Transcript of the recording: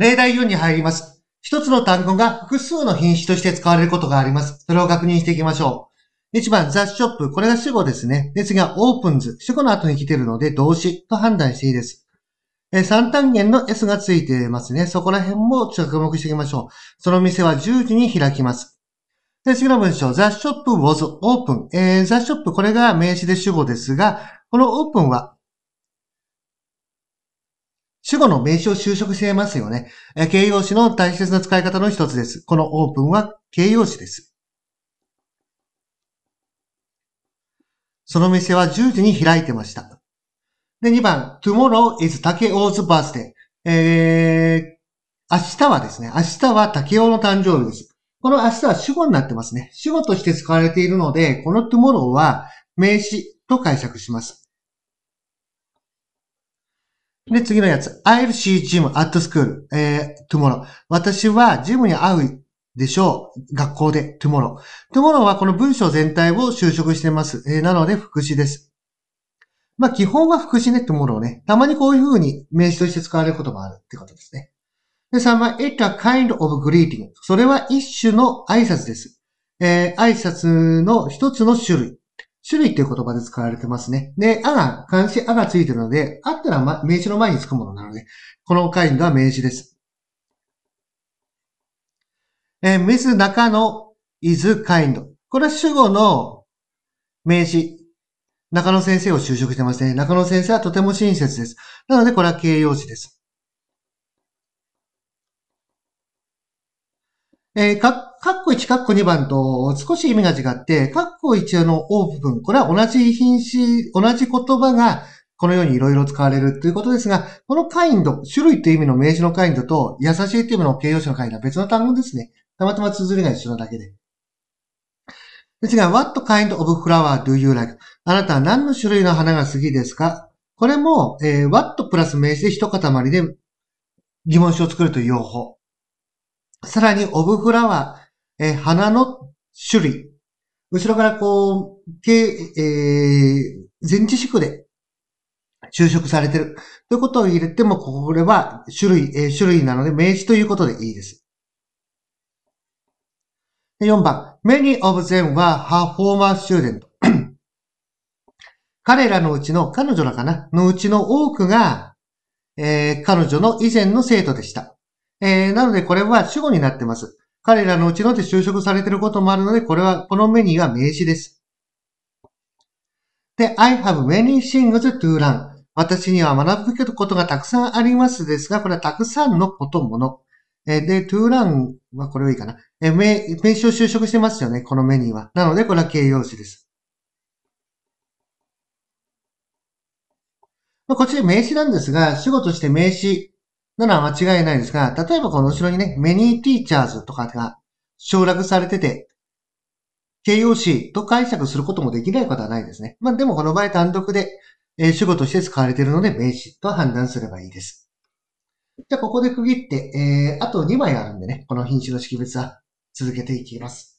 例題4に入ります。一つの単語が複数の品種として使われることがあります。それを確認していきましょう。1番、ザ・ショップ。これが主語ですね。ですが、オープンズ。主語の後に来ているので、動詞と判断していいです。え単元の S がついていますね。そこら辺も着目していきましょう。その店は10時に開きます。で、次の文章。ザ・ショップ・ o p was open. えー、シ h e s h o これが名詞で主語ですが、このオープンは主語の名詞を修飾していますよね。形容詞の大切な使い方の一つです。このオープンは形容詞です。その店は10時に開いてました。で、2番、tomorrow is 竹尾 's birthday。えー、明日はですね、明日は竹尾の誕生日です。この明日は主語になってますね。主語として使われているので、この tomorrow は名詞と解釈します。で、次のやつ。I'll see Jim at school, えー、tomorrow. 私はジムに会うでしょう。学校で、tomorrow。tomorrow はこの文章全体を就職してます。えー、なので、副詞です。まあ、基本は副詞ね、tomorrow ね。たまにこういうふうに名詞として使われることもあるってことですね。で、3番、it a kind of greeting. それは一種の挨拶です。えー、挨拶の一つの種類。種類っていう言葉で使われてますね。で、あが、漢字あがついてるので、あったら、ま、名詞の前につくものなので、このカインドは名詞です。えー、水中の is kind。これは主語の名詞。中野先生を就職してますね。中野先生はとても親切です。なので、これは形容詞です。えー、か、かっこ1、かっこ2番と少し意味が違って、かっこ1のオープン、これは同じ品詞、同じ言葉がこのようにいろいろ使われるということですが、このカインド、種類という意味の名詞のカインドと、優しいという意味の形容詞のカインドは別の単語ですね。たまたま綴りが一緒なだけで。ですが、what kind of flower do you like? あなたは何の種類の花が好きですかこれも、えー、what プラス名詞で一塊で疑問詞を作るという用法。さらに、オブフラワー、えー、花の種類。後ろからこう、けえー、全知識で就職されてる。ということを入れても、これは種類、えー、種類なので名詞ということでいいです。4番、many of them は her former student。彼らのうちの、彼女らかなのうちの多くが、えー、彼女の以前の生徒でした。えー、なのでこれは主語になってます。彼らのうちのって就職されてることもあるので、これは、このメニューは名詞です。で、I have many things to learn. 私には学ぶことがたくさんありますですが、これはたくさんのこと、もの。で、to learn はこれはいいかな。名名詞を就職してますよね、このメニューは。なので、これは形容詞です。こっちで名詞なんですが、主語として名詞なのは間違いないですが、例えばこの後ろにね、メニーティーチャーズとかが省略されてて、形容詞と解釈することもできないことはないですね。まあでもこの場合単独で、え主語として使われているので名詞と判断すればいいです。じゃあここで区切って、えー、あと2枚あるんでね、この品種の識別は続けていきます。